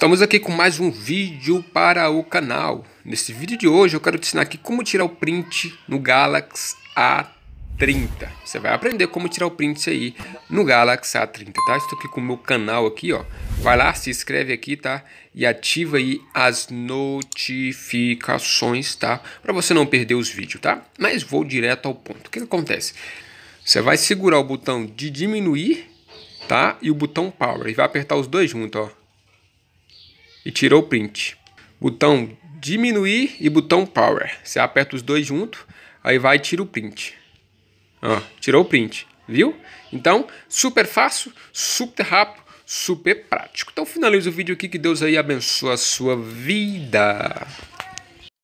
Estamos aqui com mais um vídeo para o canal. Nesse vídeo de hoje eu quero te ensinar aqui como tirar o print no Galaxy A30. Você vai aprender como tirar o print aí no Galaxy A30, tá? Estou aqui com o meu canal aqui, ó. Vai lá, se inscreve aqui, tá? E ativa aí as notificações, tá? Para você não perder os vídeos, tá? Mas vou direto ao ponto. O que, que acontece? Você vai segurar o botão de diminuir, tá? E o botão power. E vai apertar os dois juntos, ó e tirou o print. Botão diminuir e botão power. Você aperta os dois junto, aí vai e tira o print. Ó, ah, tirou o print, viu? Então, super fácil, super rápido, super prático. Então finaliza o vídeo aqui, que Deus aí abençoe a sua vida.